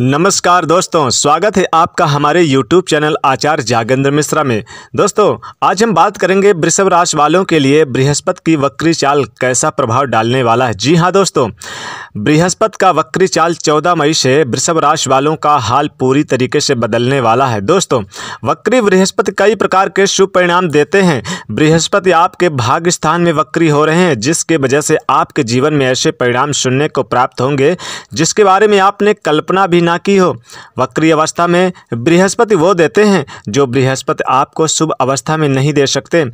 नमस्कार दोस्तों स्वागत है आपका हमारे YouTube चैनल आचार्य जागेंद्र मिश्रा में दोस्तों आज हम बात करेंगे वृषभ राशि वालों के लिए बृहस्पति की वक्री चाल कैसा प्रभाव डालने वाला है जी हाँ दोस्तों बृहस्पति का वक्री चाल 14 मई से वृषभ राशि वालों का हाल पूरी तरीके से बदलने वाला है दोस्तों वक्री बृहस्पति कई प्रकार के शुभ परिणाम देते हैं बृहस्पति आपके भाग्य स्थान में वक्री हो रहे हैं जिसके वजह से आपके जीवन में ऐसे परिणाम सुनने को प्राप्त होंगे जिसके बारे में आपने कल्पना भी ना की हो वक्री अवस्था में बृहस्पति वो देते हैं जो बृहस्पति आपको शुभ अवस्था में नहीं दे सकते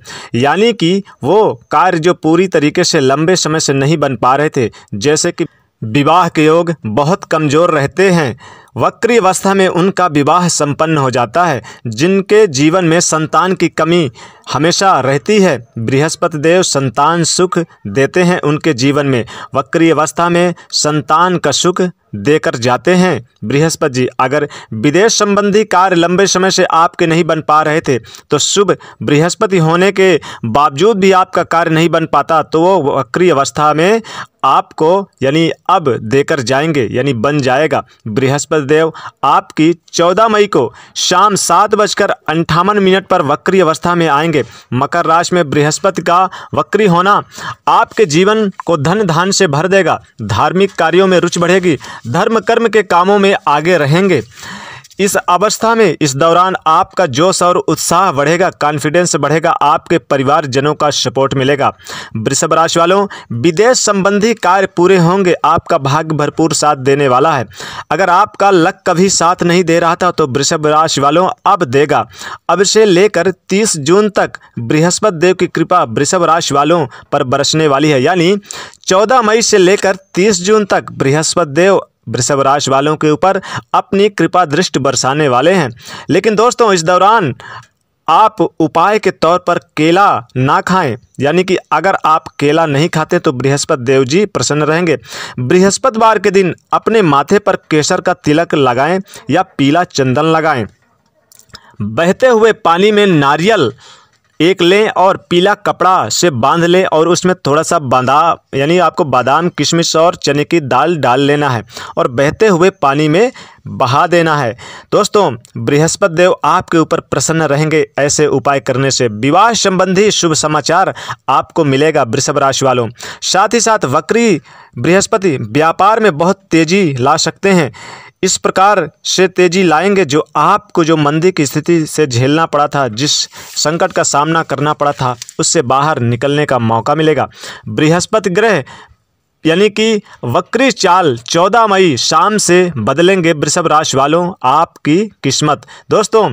यानी कि वो कार्य जो पूरी तरीके से लंबे समय से नहीं बन पा रहे थे जैसे कि विवाह के योग बहुत कमज़ोर रहते हैं वक्री अवस्था में उनका विवाह संपन्न हो जाता है जिनके जीवन में संतान की कमी हमेशा रहती है बृहस्पति देव संतान सुख देते हैं उनके जीवन में वक्री अवस्था में संतान का सुख देकर जाते हैं बृहस्पति जी अगर विदेश संबंधी कार्य लंबे समय से आपके नहीं बन पा रहे थे तो शुभ बृहस्पति होने के बावजूद भी आपका कार्य नहीं बन पाता तो वो वक्री अवस्था में आपको यानी अब देकर जाएंगे यानी बन जाएगा बृहस्पति देव आपकी 14 मई को शाम सात बजकर अंठावन मिनट पर वक्री अवस्था में आएंगे मकर राशि में बृहस्पति का वक्री होना आपके जीवन को धन धान से भर देगा धार्मिक कार्यों में रुचि बढ़ेगी धर्म कर्म के कामों में आगे रहेंगे इस अवस्था में इस दौरान आपका जोश और उत्साह बढ़ेगा कॉन्फिडेंस बढ़ेगा आपके परिवारजनों का सपोर्ट मिलेगा वृषभ राशि वालों विदेश संबंधी कार्य पूरे होंगे आपका भाग्य भरपूर साथ देने वाला है अगर आपका लक कभी साथ नहीं दे रहा था तो वृषभ राशि वालों अब देगा अब से लेकर 30 जून तक बृहस्पति देव की कृपा वृषभ राशि वालों पर बरसने वाली है यानी 14 मई से लेकर 30 जून तक बृहस्पति देव वृषभ राशि वालों के ऊपर अपनी कृपा दृष्टि बरसाने वाले हैं लेकिन दोस्तों इस दौरान आप उपाय के तौर पर केला ना खाएं यानी कि अगर आप केला नहीं खाते तो बृहस्पति देव जी प्रसन्न रहेंगे बृहस्पतिवार के दिन अपने माथे पर केसर का तिलक लगाएं या पीला चंदन लगाएं बहते हुए पानी में नारियल एक लें और पीला कपड़ा से बांध लें और उसमें थोड़ा सा बांधा यानी आपको बादाम किशमिश और चने की दाल डाल लेना है और बहते हुए पानी में बहा देना है दोस्तों बृहस्पति देव आपके ऊपर प्रसन्न रहेंगे ऐसे उपाय करने से विवाह संबंधी शुभ समाचार आपको मिलेगा वृषभ राशि वालों साथ ही साथ वक्री बृहस्पति व्यापार में बहुत तेजी ला सकते हैं इस प्रकार से तेजी लाएंगे जो आपको जो मंदी की स्थिति से झेलना पड़ा था जिस संकट का सामना करना पड़ा था उससे बाहर निकलने का मौका मिलेगा बृहस्पति ग्रह यानी कि वक्री चाल 14 मई शाम से बदलेंगे वृषभ राशि वालों आपकी किस्मत दोस्तों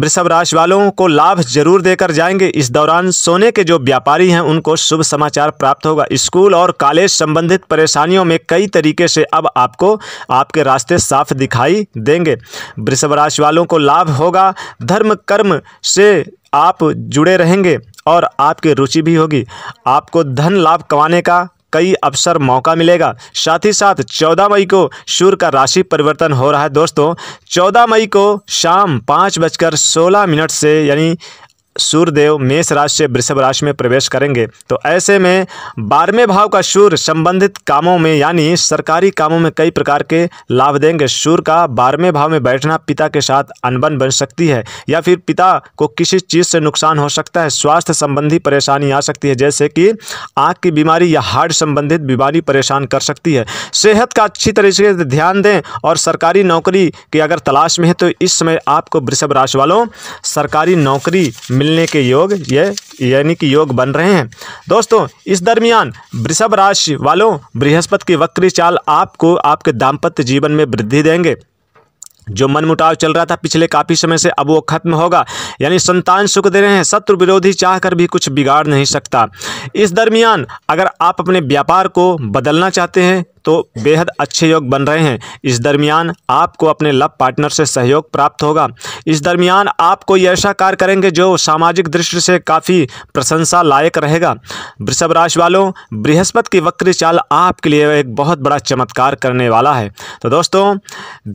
वृषभ राशि वालों को लाभ जरूर देकर जाएंगे इस दौरान सोने के जो व्यापारी हैं उनको शुभ समाचार प्राप्त होगा स्कूल और कॉलेज संबंधित परेशानियों में कई तरीके से अब आपको आपके रास्ते साफ दिखाई देंगे वृषभ राशि वालों को लाभ होगा धर्म कर्म से आप जुड़े रहेंगे और आपकी रुचि भी होगी आपको धन लाभ कमाने का कई अवसर मौका मिलेगा साथ ही साथ चौदह मई को सूर्य का राशि परिवर्तन हो रहा है दोस्तों चौदह मई को शाम पाँच बजकर सोलह मिनट से यानी सूर्यदेव मेष राशि से वृषभ राशि में प्रवेश करेंगे तो ऐसे में बारहवें भाव का सूर्य संबंधित कामों में यानी सरकारी कामों में कई प्रकार के लाभ देंगे सूर्य का बारहवें भाव में बैठना पिता के साथ अनबन बन सकती है या फिर पिता को किसी चीज़ से नुकसान हो सकता है स्वास्थ्य संबंधी परेशानी आ सकती है जैसे कि आँख की बीमारी या हार्ट संबंधित बीमारी परेशान कर सकती है सेहत का अच्छी तरीके से ध्यान दें और सरकारी नौकरी की अगर तलाश में है तो इस समय आपको वृषभ राशि वालों सरकारी नौकरी मिलने के योग ये यानी कि योग बन रहे हैं दोस्तों इस दरमियान वृषभ राशि वालों बृहस्पति की वक्री चाल आपको आपके दाम्पत्य जीवन में वृद्धि देंगे जो मनमुटाव चल रहा था पिछले काफ़ी समय से अब वो खत्म होगा यानी संतान सुख दे रहे हैं शत्रु विरोधी चाह कर भी कुछ बिगाड़ नहीं सकता इस दरमियान अगर आप अपने व्यापार को बदलना चाहते हैं तो बेहद अच्छे योग बन रहे हैं इस दरमियान आपको अपने लव पार्टनर से सहयोग प्राप्त होगा इस दरमियान आप कोई ऐसा कार्य करेंगे जो सामाजिक दृष्टि से काफ़ी प्रशंसा लायक रहेगा वृषभ राशि वालों बृहस्पति की वक्री चाल आपके लिए एक बहुत बड़ा चमत्कार करने वाला है तो दोस्तों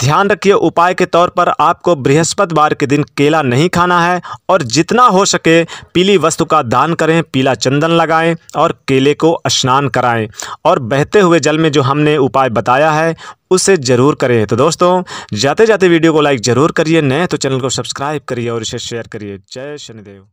ध्यान रखिए उपाय के तौर पर आपको बृहस्पतिवार के दिन केला नहीं खाना है और जितना हो सके पीली वस्तु का दान करें पीला चंदन लगाएं और केले को स्नान कराएं और बहते हुए जल में जो हम ने उपाय बताया है उसे ज़रूर करें तो दोस्तों जाते जाते वीडियो को लाइक ज़रूर करिए नए तो चैनल को सब्सक्राइब करिए और इसे शेयर करिए जय शनिदेव